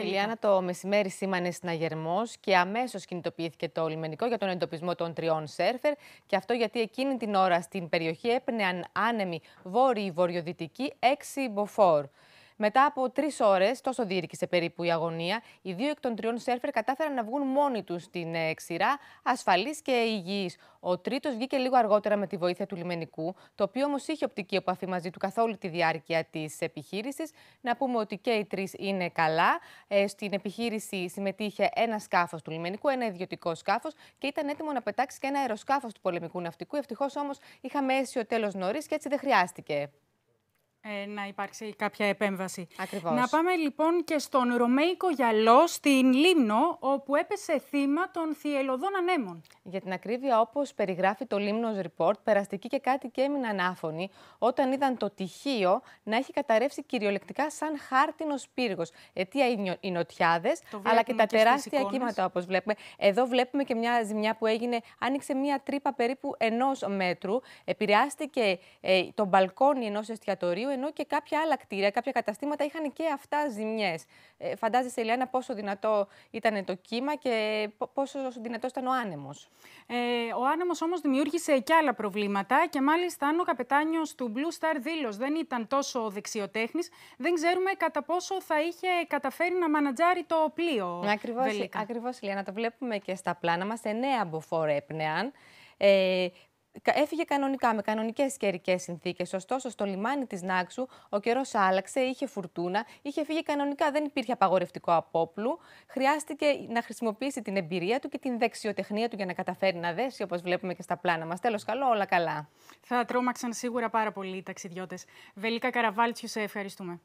Ηλιάνα, το μεσημέρι σήμανε συναγερμός και αμέσως κινητοποιήθηκε το λιμενικό για τον εντοπισμό των τριών σέρφερ. Και αυτό γιατί εκείνη την ώρα στην περιοχή έπαιρναν άνεμοι βόρειοι-βορειοδυτικοί έξι μποφόρ. Μετά από τρεις ώρες, τόσο διήρκησε περίπου η αγωνία, οι δύο εκ των τριών σέρφερ κατάφεραν να βγουν μόνοι τους στην ε, ξηρά, ασφαλεί και υγιείς. Ο τρίτος βγήκε λίγο αργότερα με τη βοήθεια του λιμενικού, το οποίο όμως είχε οπτική επαφή μαζί του καθ' όλη τη διάρκεια της επιχείρησης. Να πούμε ότι και οι τρεις είναι καλά. Ε, στην επιχείρηση συμμετείχε ένας σκάφος του λιμενικού, ένα ιδιωτικό σκάφος και ήταν έτοιμο να πετάξει και ένα αεροσκάφος του πολεμικού ναυτικού. Ευτυχώς όμως είχαμε αίσιο τέλος νωρίς και έτσι δεν χρειάστηκε ε, να υπάρξει κάποια επέμβαση. Ακριβώς. Να πάμε λοιπόν και στον Ρωμαϊκό Γιαλό στην Λίμνο, όπου έπεσε θύμα των θυελωδών ανέμων. Για την ακρίβεια, όπως περιγράφει το Λίμνος Report, περαστικοί και κάτι και έμειναν άφωνοι όταν είδαν το τυχείο να έχει καταρρεύσει κυριολεκτικά σαν χάρτινος πύργος. Ετία οι νοτιάδες, αλλά και τα και τεράστια κύματα, όπως βλέπουμε. Εδώ βλέπουμε και μια ζημιά που έγινε, άνοιξε μια τρύπα περίπου ενός μέτρου. Επηρεάστηκε ε, το μπαλκόνι ενός εστιατορίου ενώ και κάποια άλλα κτίρια, κάποια καταστήματα είχαν και αυτά ζημιές. Ε, φαντάζεσαι, Ελένα, πόσο δυνατό ήταν το κύμα και πόσο δυνατός ήταν ο άνεμος. Ε, ο άνεμος όμως δημιούργησε και άλλα προβλήματα και μάλιστα αν ο καπετάνιος του Blue Star δήλω δεν ήταν τόσο δεξιοτέχνης, δεν ξέρουμε κατά πόσο θα είχε καταφέρει να μανατζάρει το πλοίο. Ακριβώς, Ελένα, το βλέπουμε και στα πλάνα μας. Εννέα μποφόρ έπνεαν. Ε, Έφυγε κανονικά, με κανονικές καιρικές συνθήκες. Ωστόσο, στο λιμάνι της Νάξου ο καιρός άλλαξε, είχε φουρτούνα, είχε φύγει κανονικά, δεν υπήρχε απαγορευτικό απόπλου. Χρειάστηκε να χρησιμοποιήσει την εμπειρία του και την δεξιοτεχνία του για να καταφέρει να δέσει, όπως βλέπουμε και στα πλάνα μας. Τέλος, καλό, όλα καλά. Θα τρόμαξαν σίγουρα πάρα πολύ οι ταξιδιώτες. Βελίκα Καραβάλτσιου, σε ευχαριστούμε.